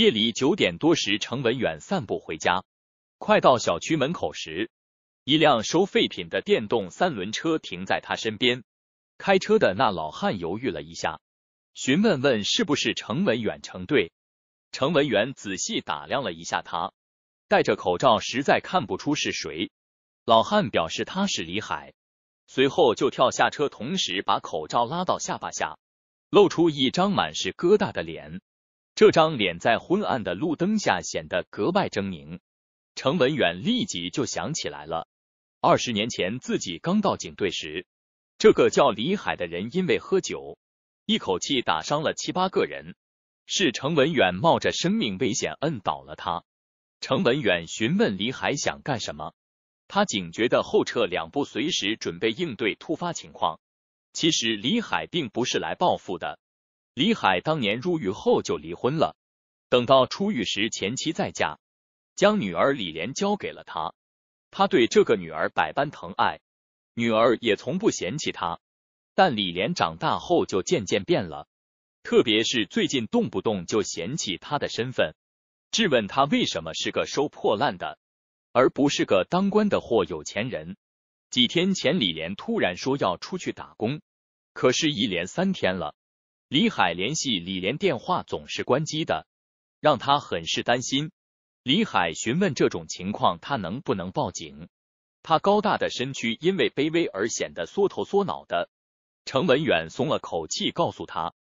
夜里九点多时，程文远散步回家，快到小区门口时，一辆收废品的电动三轮车停在他身边。开车的那老汉犹豫了一下，询问问是不是程文远。成对。程文远仔细打量了一下他，戴着口罩，实在看不出是谁。老汉表示他是李海，随后就跳下车，同时把口罩拉到下巴下，露出一张满是疙瘩的脸。这张脸在昏暗的路灯下显得格外狰狞。程文远立即就想起来了，二十年前自己刚到警队时，这个叫李海的人因为喝酒，一口气打伤了七八个人，是程文远冒着生命危险摁倒了他。程文远询问李海想干什么，他警觉的后撤两步，随时准备应对突发情况。其实李海并不是来报复的。李海当年入狱后就离婚了，等到出狱时，前妻再嫁，将女儿李莲交给了他。他对这个女儿百般疼爱，女儿也从不嫌弃他。但李莲长大后就渐渐变了，特别是最近动不动就嫌弃他的身份，质问他为什么是个收破烂的，而不是个当官的或有钱人。几天前，李莲突然说要出去打工，可是，一连三天了。李海联系李莲，电话总是关机的，让他很是担心。李海询问这种情况，他能不能报警？他高大的身躯因为卑微而显得缩头缩脑的。程文远松了口气，告诉他，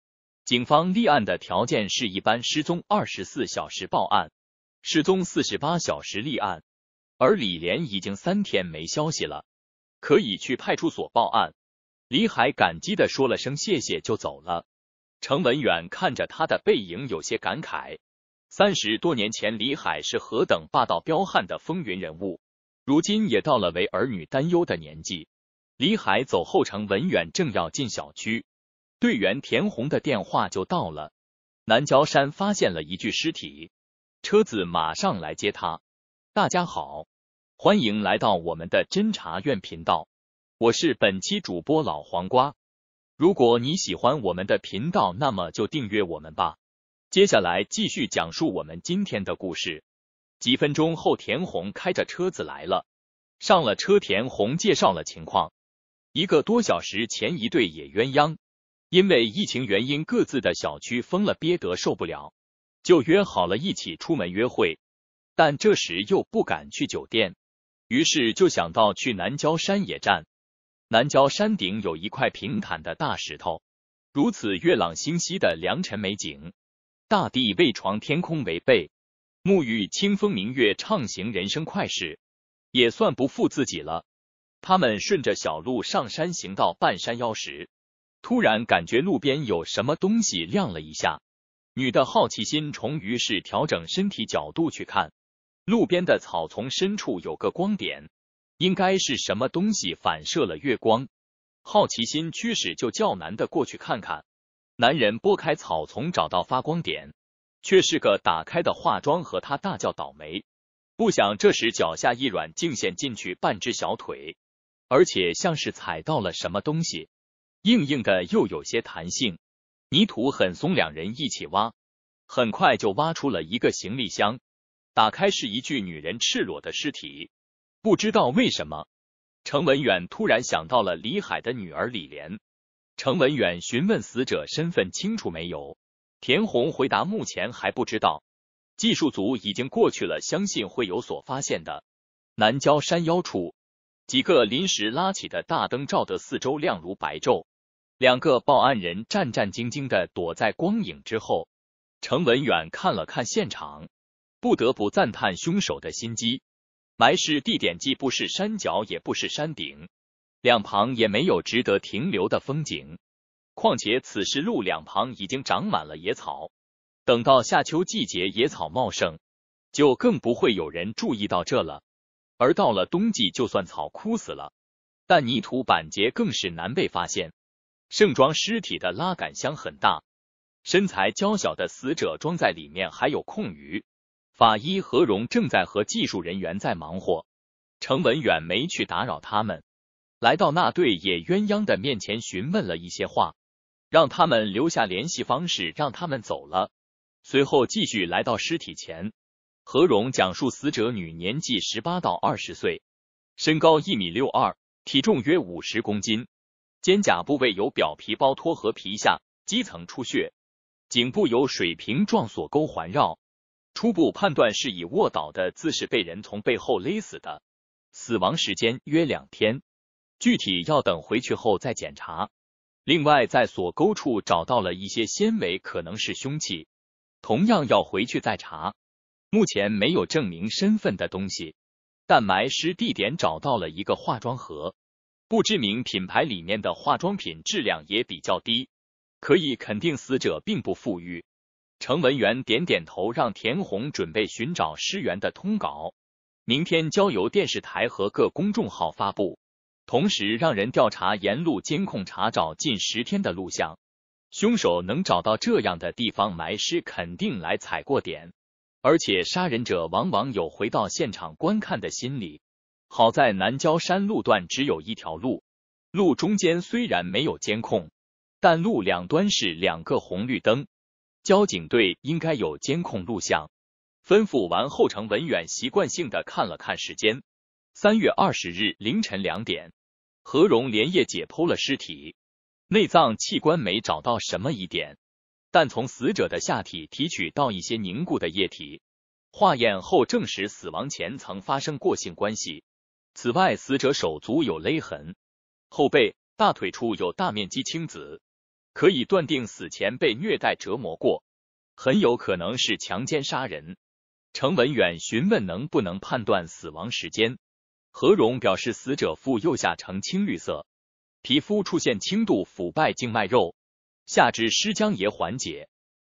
警方立案的条件是一般失踪二十四小时报案，失踪四十八小时立案，而李莲已经三天没消息了，可以去派出所报案。李海感激的说了声谢谢，就走了。程文远看着他的背影，有些感慨。三十多年前，李海是何等霸道彪悍的风云人物，如今也到了为儿女担忧的年纪。李海走后，程文远正要进小区，队员田红的电话就到了：南郊山发现了一具尸体，车子马上来接他。大家好，欢迎来到我们的侦查院频道，我是本期主播老黄瓜。如果你喜欢我们的频道，那么就订阅我们吧。接下来继续讲述我们今天的故事。几分钟后，田红开着车子来了，上了车，田红介绍了情况。一个多小时前，一对野鸳鸯因为疫情原因各自的小区封了，憋得受不了，就约好了一起出门约会，但这时又不敢去酒店，于是就想到去南郊山野站。南郊山顶有一块平坦的大石头。如此月朗星稀的良辰美景，大地为床，天空为被，沐浴清风明月，畅行人生快事，也算不负自己了。他们顺着小路上山，行到半山腰时，突然感觉路边有什么东西亮了一下。女的好奇心重，于是调整身体角度去看，路边的草丛深处有个光点。应该是什么东西反射了月光？好奇心驱使，就较难的过去看看。男人拨开草丛，找到发光点，却是个打开的化妆，盒，他大叫倒霉。不想这时脚下一软，竟陷进去半只小腿，而且像是踩到了什么东西，硬硬的又有些弹性。泥土很松，两人一起挖，很快就挖出了一个行李箱。打开是一具女人赤裸的尸体。不知道为什么，程文远突然想到了李海的女儿李莲。程文远询问死者身份清楚没有？田红回答：目前还不知道。技术组已经过去了，相信会有所发现的。南郊山腰处，几个临时拉起的大灯照得四周亮如白昼，两个报案人战战兢兢的躲在光影之后。程文远看了看现场，不得不赞叹凶手的心机。埋尸地点既不是山脚，也不是山顶，两旁也没有值得停留的风景。况且此时路两旁已经长满了野草，等到夏秋季节野草茂盛，就更不会有人注意到这了。而到了冬季，就算草枯死了，但泥土板结更是难被发现。盛装尸体的拉杆箱很大，身材娇小的死者装在里面还有空余。法医何荣正在和技术人员在忙活，程文远没去打扰他们，来到那对野鸳鸯的面前询问了一些话，让他们留下联系方式，让他们走了。随后继续来到尸体前，何荣讲述死者女，年纪十八到二十岁，身高一米六二，体重约五十公斤，肩胛部位有表皮包脱和皮下肌层出血，颈部有水平状锁沟环绕。初步判断是以卧倒的姿势被人从背后勒死的，死亡时间约两天，具体要等回去后再检查。另外，在锁钩处找到了一些纤维，可能是凶器，同样要回去再查。目前没有证明身份的东西，但埋尸地点找到了一个化妆盒，不知名品牌里面的化妆品质量也比较低，可以肯定死者并不富裕。程文元点点头，让田红准备寻找尸源的通稿，明天交由电视台和各公众号发布。同时，让人调查沿路监控，查找近十天的录像。凶手能找到这样的地方埋尸，肯定来踩过点。而且，杀人者往往有回到现场观看的心理。好在南郊山路段只有一条路，路中间虽然没有监控，但路两端是两个红绿灯。交警队应该有监控录像。吩咐完后，程文远习惯性的看了看时间，三月二十日凌晨两点。何荣连夜解剖了尸体，内脏器官没找到什么疑点，但从死者的下体提取到一些凝固的液体，化验后证实死亡前曾发生过性关系。此外，死者手足有勒痕，后背、大腿处有大面积青紫。可以断定死前被虐待折磨过，很有可能是强奸杀人。程文远询问能不能判断死亡时间，何荣表示死者腹右下呈青绿色，皮肤出现轻度腐败静脉肉，下肢尸僵也缓解，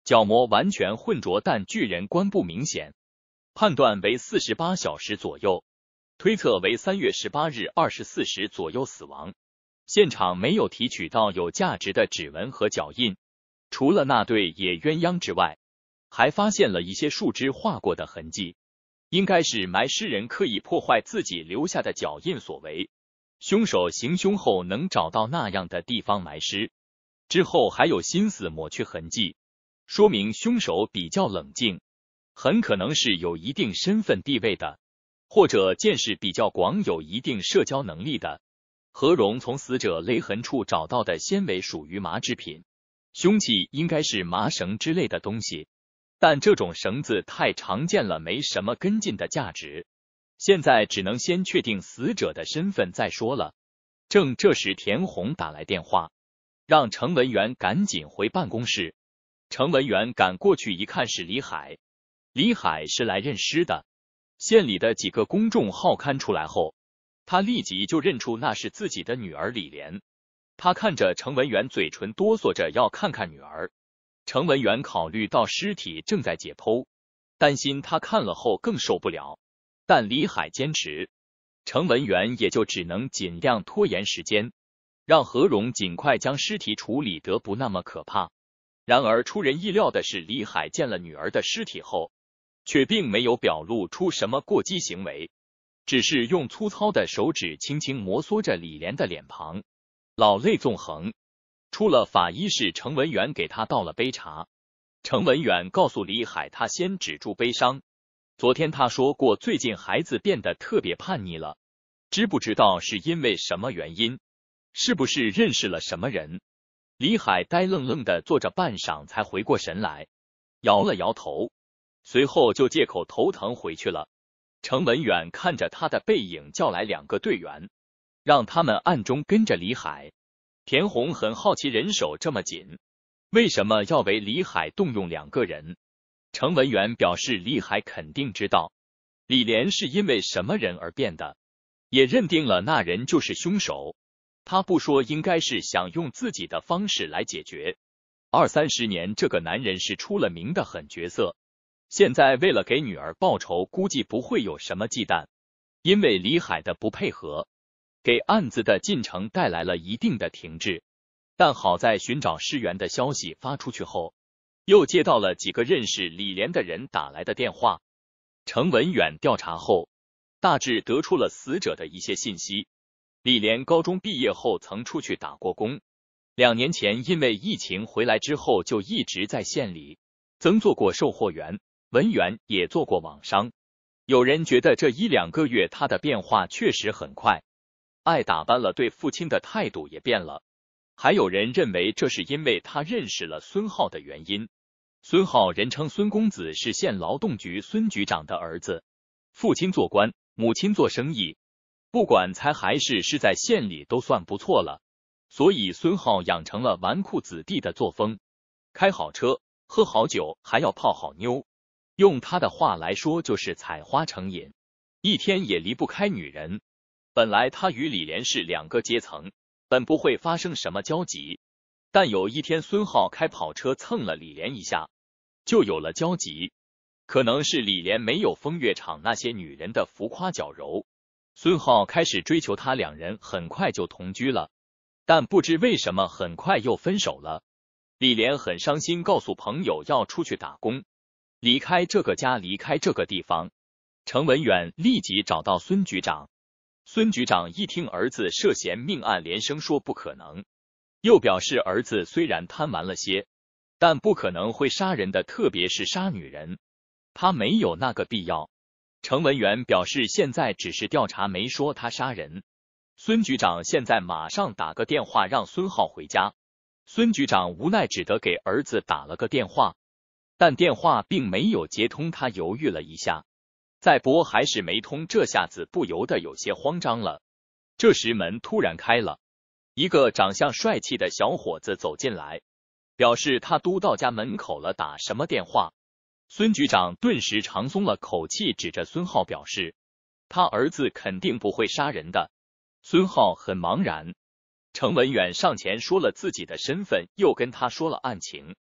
角膜完全混浊但巨人观不明显，判断为四十八小时左右，推测为三月十八日二十四时左右死亡。现场没有提取到有价值的指纹和脚印，除了那对野鸳鸯之外，还发现了一些树枝划过的痕迹，应该是埋尸人刻意破坏自己留下的脚印所为。凶手行凶后能找到那样的地方埋尸，之后还有心思抹去痕迹，说明凶手比较冷静，很可能是有一定身份地位的，或者见识比较广、有一定社交能力的。何荣从死者勒痕处找到的纤维属于麻制品，凶器应该是麻绳之类的东西，但这种绳子太常见了，没什么跟进的价值。现在只能先确定死者的身份再说了。正这时，田红打来电话，让程文元赶紧回办公室。程文元赶过去一看，是李海，李海是来认尸的。县里的几个公众号刊出来后。他立即就认出那是自己的女儿李莲。他看着程文元，嘴唇哆嗦着要看看女儿。程文元考虑到尸体正在解剖，担心他看了后更受不了，但李海坚持，程文元也就只能尽量拖延时间，让何荣尽快将尸体处理得不那么可怕。然而出人意料的是，李海见了女儿的尸体后，却并没有表露出什么过激行为。只是用粗糙的手指轻轻摩挲着李莲的脸庞，老泪纵横。出了法医室，程文远给他倒了杯茶。程文远告诉李海，他先止住悲伤。昨天他说过，最近孩子变得特别叛逆了，知不知道是因为什么原因？是不是认识了什么人？李海呆愣愣的坐着，半晌才回过神来，摇了摇头，随后就借口头疼回去了。程文远看着他的背影，叫来两个队员，让他们暗中跟着李海。田红很好奇，人手这么紧，为什么要为李海动用两个人？程文远表示，李海肯定知道李莲是因为什么人而变的，也认定了那人就是凶手。他不说，应该是想用自己的方式来解决。二三十年，这个男人是出了名的狠角色。现在为了给女儿报仇，估计不会有什么忌惮。因为李海的不配合，给案子的进程带来了一定的停滞。但好在寻找尸源的消息发出去后，又接到了几个认识李莲的人打来的电话。程文远调查后，大致得出了死者的一些信息。李莲高中毕业后曾出去打过工，两年前因为疫情回来之后就一直在县里曾做过售货员。文远也做过网商，有人觉得这一两个月他的变化确实很快，爱打扮了，对父亲的态度也变了。还有人认为这是因为他认识了孙浩的原因。孙浩人称孙公子，是县劳动局孙局长的儿子，父亲做官，母亲做生意，不管才还是是在县里都算不错了，所以孙浩养成了纨绔子弟的作风，开好车，喝好酒，还要泡好妞。用他的话来说，就是采花成瘾，一天也离不开女人。本来他与李莲是两个阶层，本不会发生什么交集。但有一天，孙浩开跑车蹭了李莲一下，就有了交集。可能是李莲没有风月场那些女人的浮夸矫揉，孙浩开始追求她，两人很快就同居了。但不知为什么，很快又分手了。李莲很伤心，告诉朋友要出去打工。离开这个家，离开这个地方。程文远立即找到孙局长。孙局长一听儿子涉嫌命案，连声说不可能。又表示儿子虽然贪玩了些，但不可能会杀人的，特别是杀女人，他没有那个必要。程文远表示现在只是调查，没说他杀人。孙局长现在马上打个电话让孙浩回家。孙局长无奈，只得给儿子打了个电话。但电话并没有接通，他犹豫了一下，再拨还是没通，这下子不由得有些慌张了。这时门突然开了，一个长相帅气的小伙子走进来，表示他都到家门口了，打什么电话？孙局长顿时长松了口气，指着孙浩表示，他儿子肯定不会杀人的。孙浩很茫然，程文远上前说了自己的身份，又跟他说了案情。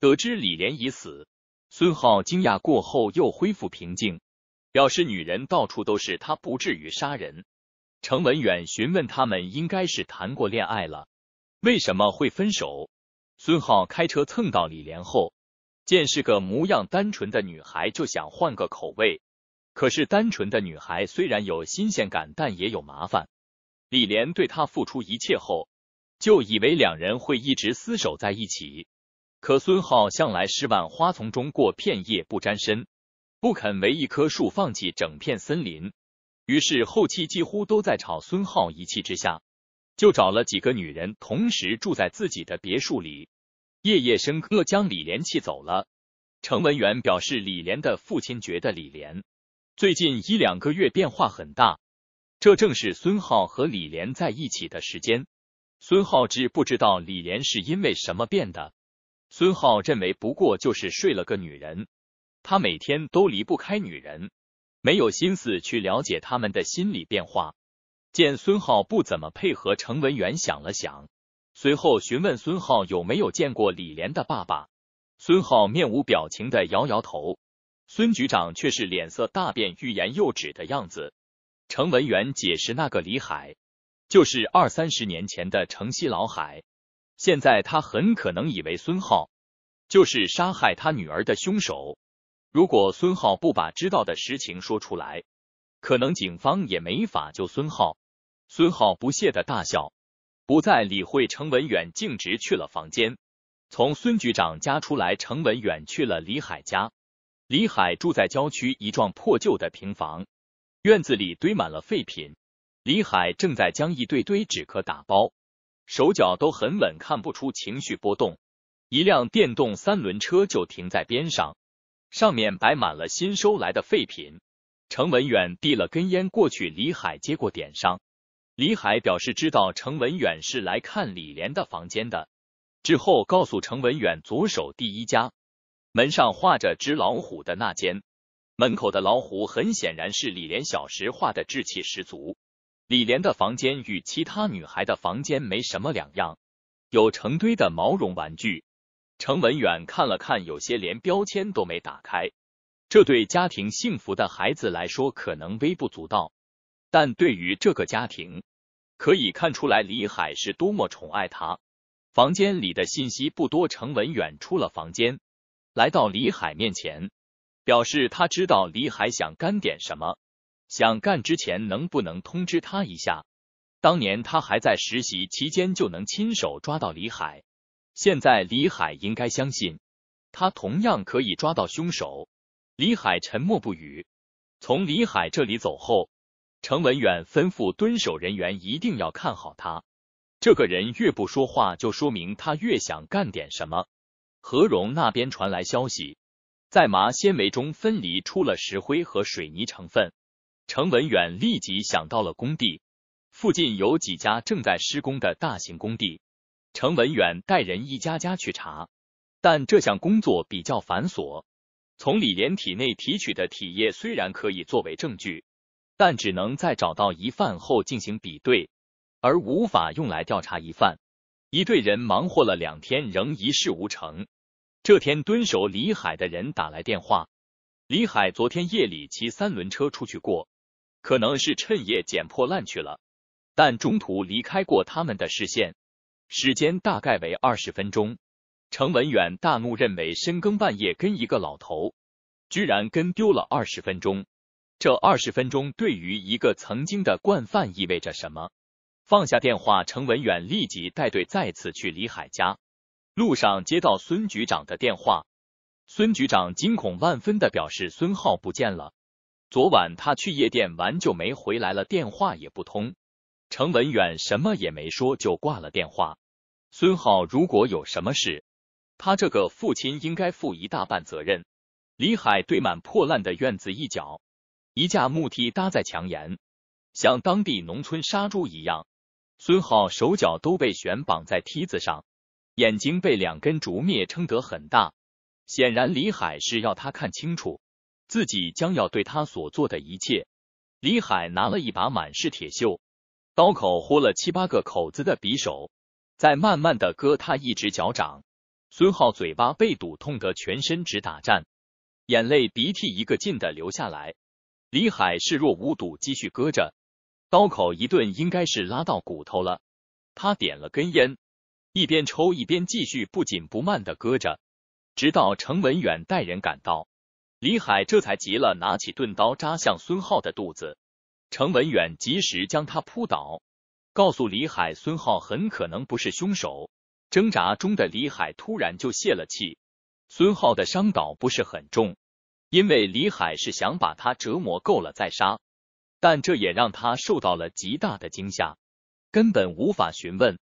得知李莲已死，孙浩惊讶过后又恢复平静，表示女人到处都是，他不至于杀人。程文远询问他们应该是谈过恋爱了，为什么会分手？孙浩开车蹭到李莲后，见是个模样单纯的女孩，就想换个口味。可是单纯的女孩虽然有新鲜感，但也有麻烦。李莲对他付出一切后，就以为两人会一直厮守在一起。可孙浩向来是万花丛中过，片叶不沾身，不肯为一棵树放弃整片森林。于是后期几乎都在吵。孙浩一气之下，就找了几个女人，同时住在自己的别墅里，夜夜笙歌，将李莲气走了。程文元表示，李莲的父亲觉得李莲最近一两个月变化很大，这正是孙浩和李莲在一起的时间。孙浩知不知道李莲是因为什么变的。孙浩认为不过就是睡了个女人，他每天都离不开女人，没有心思去了解他们的心理变化。见孙浩不怎么配合，程文元想了想，随后询问孙浩有没有见过李莲的爸爸。孙浩面无表情的摇摇头，孙局长却是脸色大变，欲言又止的样子。程文元解释，那个李海就是二三十年前的城西老海。现在他很可能以为孙浩就是杀害他女儿的凶手。如果孙浩不把知道的实情说出来，可能警方也没法救孙浩。孙浩不屑的大笑，不再理会程文远，径直去了房间。从孙局长家出来，程文远去了李海家。李海住在郊区一幢破旧的平房，院子里堆满了废品。李海正在将一堆堆纸壳打包。手脚都很稳，看不出情绪波动。一辆电动三轮车就停在边上，上面摆满了新收来的废品。程文远递了根烟过去，李海接过点上。李海表示知道程文远是来看李莲的房间的，之后告诉程文远左手第一家，门上画着只老虎的那间，门口的老虎很显然是李莲小时画的，稚气十足。李莲的房间与其他女孩的房间没什么两样，有成堆的毛绒玩具。程文远看了看，有些连标签都没打开。这对家庭幸福的孩子来说可能微不足道，但对于这个家庭，可以看出来李海是多么宠爱他。房间里的信息不多，程文远出了房间，来到李海面前，表示他知道李海想干点什么。想干之前能不能通知他一下？当年他还在实习期间就能亲手抓到李海，现在李海应该相信他同样可以抓到凶手。李海沉默不语。从李海这里走后，程文远吩咐蹲守人员一定要看好他。这个人越不说话，就说明他越想干点什么。何荣那边传来消息，在麻纤维中分离出了石灰和水泥成分。程文远立即想到了工地附近有几家正在施工的大型工地，程文远带人一家家去查，但这项工作比较繁琐。从李莲体内提取的体液虽然可以作为证据，但只能在找到疑犯后进行比对，而无法用来调查疑犯。一队人忙活了两天，仍一事无成。这天蹲守李海的人打来电话，李海昨天夜里骑三轮车出去过。可能是趁夜捡破烂去了，但中途离开过他们的视线，时间大概为二十分钟。程文远大怒，认为深更半夜跟一个老头，居然跟丢了二十分钟，这二十分钟对于一个曾经的惯犯意味着什么？放下电话，程文远立即带队再次去李海家。路上接到孙局长的电话，孙局长惊恐万分的表示孙浩不见了。昨晚他去夜店玩就没回来了，电话也不通。程文远什么也没说就挂了电话。孙浩如果有什么事，他这个父亲应该负一大半责任。李海堆满破烂的院子一角，一架木梯搭在墙沿，像当地农村杀猪一样。孙浩手脚都被悬绑在梯子上，眼睛被两根竹篾撑得很大，显然李海是要他看清楚。自己将要对他所做的一切。李海拿了一把满是铁锈、刀口豁了七八个口子的匕首，在慢慢的割他一只脚掌。孙浩嘴巴被堵，痛得全身直打颤，眼泪鼻涕一个劲的流下来。李海视若无睹，继续割着，刀口一顿，应该是拉到骨头了。他点了根烟，一边抽一边继续不紧不慢的割着，直到程文远带人赶到。李海这才急了，拿起钝刀扎向孙浩的肚子。程文远及时将他扑倒，告诉李海，孙浩很可能不是凶手。挣扎中的李海突然就泄了气。孙浩的伤倒不是很重，因为李海是想把他折磨够了再杀，但这也让他受到了极大的惊吓，根本无法询问。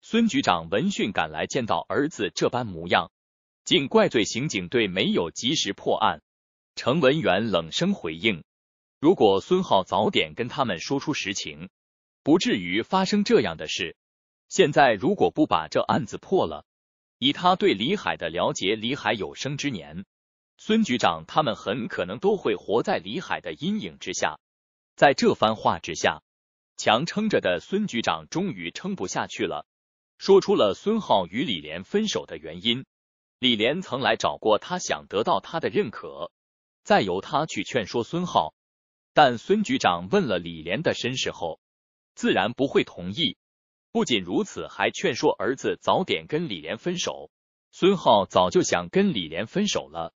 孙局长闻讯赶来，见到儿子这般模样，竟怪罪刑警队没有及时破案。程文元冷声回应：“如果孙浩早点跟他们说出实情，不至于发生这样的事。现在如果不把这案子破了，以他对李海的了解，李海有生之年，孙局长他们很可能都会活在李海的阴影之下。”在这番话之下，强撑着的孙局长终于撑不下去了，说出了孙浩与李莲分手的原因。李莲曾来找过他，想得到他的认可。再由他去劝说孙浩，但孙局长问了李莲的身世后，自然不会同意。不仅如此，还劝说儿子早点跟李莲分手。孙浩早就想跟李莲分手了，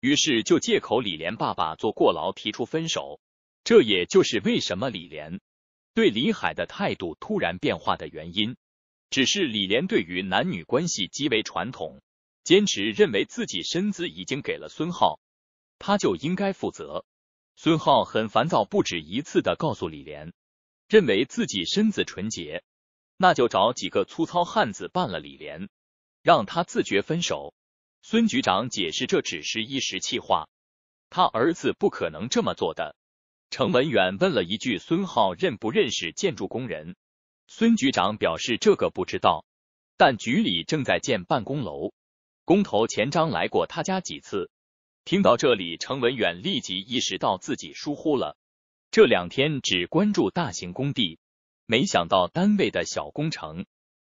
于是就借口李莲爸爸坐过牢，提出分手。这也就是为什么李莲对李海的态度突然变化的原因。只是李莲对于男女关系极为传统，坚持认为自己身子已经给了孙浩。他就应该负责。孙浩很烦躁，不止一次的告诉李莲，认为自己身子纯洁，那就找几个粗糙汉子办了李莲，让他自觉分手。孙局长解释，这只是一时气话，他儿子不可能这么做的。程文远问了一句，孙浩认不认识建筑工人？孙局长表示这个不知道，但局里正在建办公楼，工头钱章来过他家几次。听到这里，程文远立即意识到自己疏忽了，这两天只关注大型工地，没想到单位的小工程。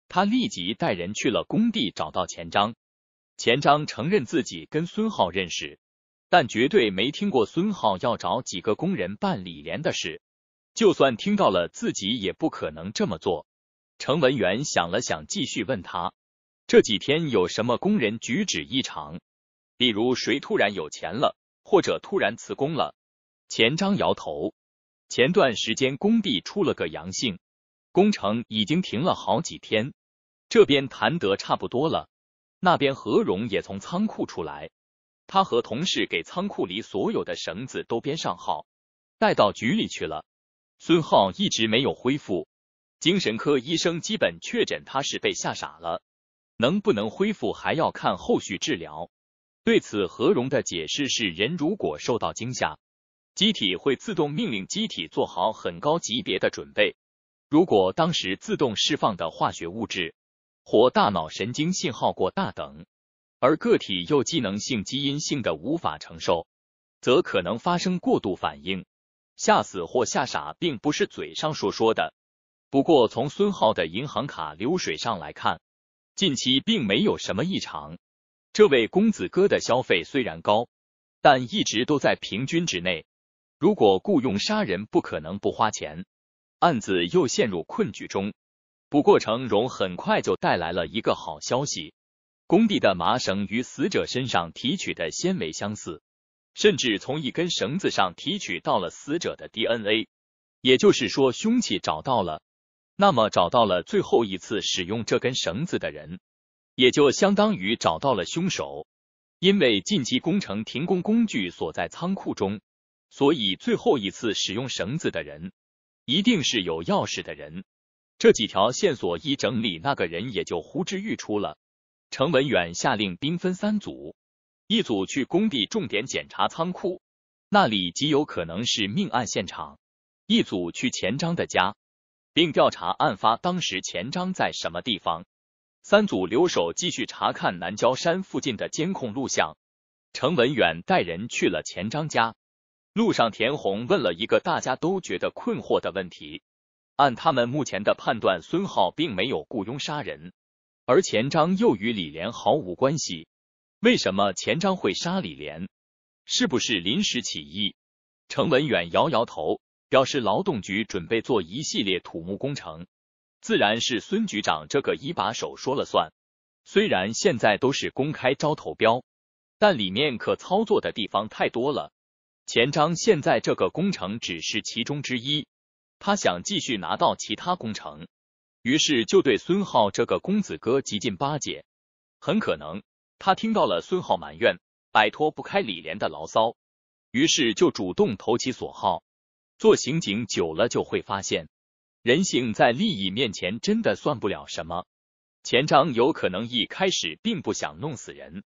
他立即带人去了工地，找到钱章。钱章承认自己跟孙浩认识，但绝对没听过孙浩要找几个工人办礼连的事。就算听到了，自己也不可能这么做。程文远想了想，继续问他这几天有什么工人举止异常。比如谁突然有钱了，或者突然辞工了。钱章摇头。前段时间工地出了个阳性，工程已经停了好几天。这边谈得差不多了，那边何荣也从仓库出来。他和同事给仓库里所有的绳子都编上号，带到局里去了。孙浩一直没有恢复，精神科医生基本确诊他是被吓傻了。能不能恢复，还要看后续治疗。对此，何荣的解释是：人如果受到惊吓，机体会自动命令机体做好很高级别的准备。如果当时自动释放的化学物质或大脑神经信号过大等，而个体又技能性、基因性的无法承受，则可能发生过度反应，吓死或吓傻，并不是嘴上说说的。不过，从孙浩的银行卡流水上来看，近期并没有什么异常。这位公子哥的消费虽然高，但一直都在平均之内。如果雇佣杀人，不可能不花钱，案子又陷入困局中。不过程荣很快就带来了一个好消息：工地的麻绳与死者身上提取的纤维相似，甚至从一根绳子上提取到了死者的 DNA，也就是说，凶器找到了。那么，找到了最后一次使用这根绳子的人。也就相当于找到了凶手，因为进击工程停工工具锁在仓库中，所以最后一次使用绳子的人一定是有钥匙的人。这几条线索一整理，那个人也就呼之欲出了。程文远下令兵分三组，一组去工地重点检查仓库，那里极有可能是命案现场；一组去钱章的家，并调查案发当时钱章在什么地方。三组留守继续查看南郊山附近的监控录像。程文远带人去了钱张家。路上，田红问了一个大家都觉得困惑的问题：按他们目前的判断，孙浩并没有雇佣杀人，而钱张又与李莲毫无关系，为什么钱张会杀李莲？是不是临时起意？程文远摇摇头，表示劳动局准备做一系列土木工程。自然是孙局长这个一把手说了算。虽然现在都是公开招投标，但里面可操作的地方太多了。钱章现在这个工程只是其中之一，他想继续拿到其他工程，于是就对孙浩这个公子哥极尽巴结。很可能他听到了孙浩埋怨，摆脱不开李莲的牢骚，于是就主动投其所好。做刑警久了就会发现。人性在利益面前真的算不了什么。钱章有可能一开始并不想弄死人，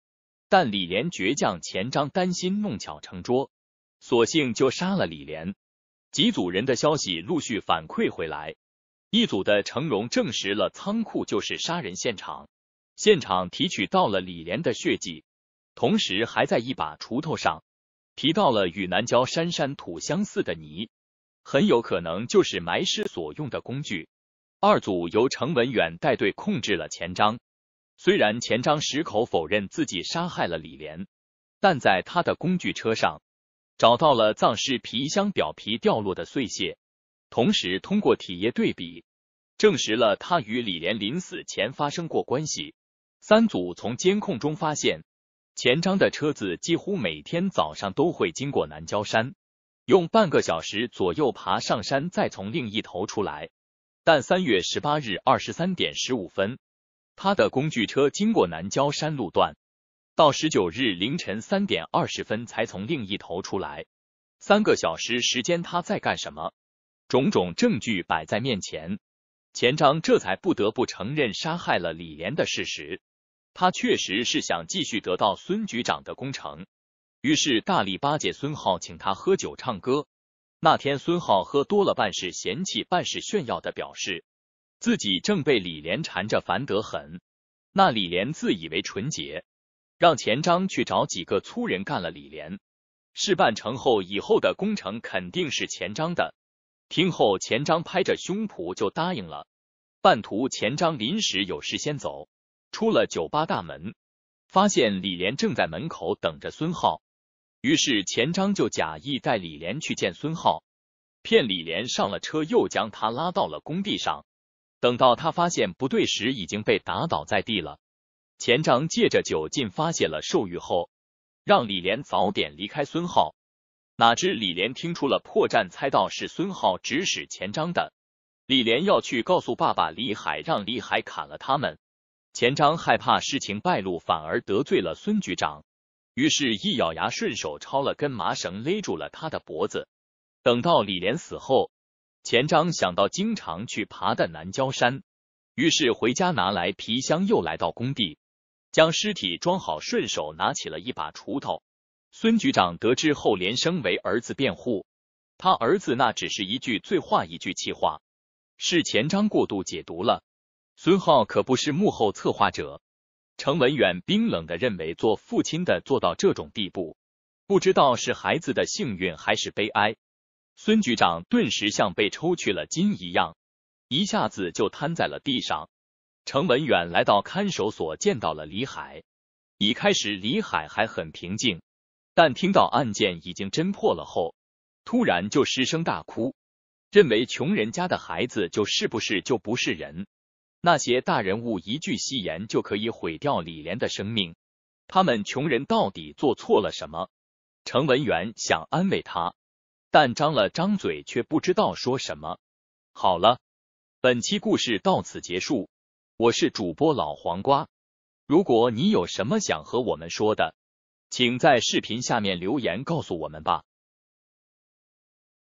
但李莲倔强，钱章担心弄巧成拙，索性就杀了李莲。几组人的消息陆续反馈回来，一组的成龙证实了仓库就是杀人现场，现场提取到了李莲的血迹，同时还在一把锄头上提到了与南郊山山土相似的泥。很有可能就是埋尸所用的工具。二组由程文远带队控制了钱章，虽然钱章矢口否认自己杀害了李莲，但在他的工具车上找到了藏尸皮箱表皮掉落的碎屑，同时通过体液对比，证实了他与李莲临死前发生过关系。三组从监控中发现，钱章的车子几乎每天早上都会经过南郊山。用半个小时左右爬上山，再从另一头出来。但三月十八日二十三点十五分，他的工具车经过南郊山路段，到十九日凌晨三点二十分才从另一头出来。三个小时时间，他在干什么？种种证据摆在面前，钱章这才不得不承认杀害了李莲的事实。他确实是想继续得到孙局长的工程。于是大力巴结孙浩，请他喝酒唱歌。那天孙浩喝多了，半是嫌弃，半是炫耀的表示自己正被李莲缠着烦得很。那李莲自以为纯洁，让钱章去找几个粗人干了李莲。事办成后，以后的工程肯定是钱章的。听后，钱章拍着胸脯就答应了。半途，钱章临时有事先走，出了酒吧大门，发现李莲正在门口等着孙浩。于是钱张就假意带李莲去见孙浩，骗李莲上了车，又将他拉到了工地上。等到他发现不对时，已经被打倒在地了。钱张借着酒劲发泄了兽欲后，让李莲早点离开孙浩。哪知李莲听出了破绽，猜到是孙浩指使钱张的。李莲要去告诉爸爸李海，让李海砍了他们。钱张害怕事情败露，反而得罪了孙局长。于是，一咬牙，顺手抄了根麻绳，勒住了他的脖子。等到李莲死后，钱章想到经常去爬的南郊山，于是回家拿来皮箱，又来到工地，将尸体装好，顺手拿起了一把锄头。孙局长得知后，连声为儿子辩护：“他儿子那只是一句醉话，一句气话，是钱章过度解读了。孙浩可不是幕后策划者。”程文远冰冷的认为，做父亲的做到这种地步，不知道是孩子的幸运还是悲哀。孙局长顿时像被抽去了筋一样，一下子就瘫在了地上。程文远来到看守所，见到了李海。一开始李海还很平静，但听到案件已经侦破了后，突然就失声大哭，认为穷人家的孩子就是不是就不是人。那些大人物一句戏言就可以毁掉李莲的生命，他们穷人到底做错了什么？程文元想安慰他，但张了张嘴却不知道说什么。好了，本期故事到此结束。我是主播老黄瓜，如果你有什么想和我们说的，请在视频下面留言告诉我们吧。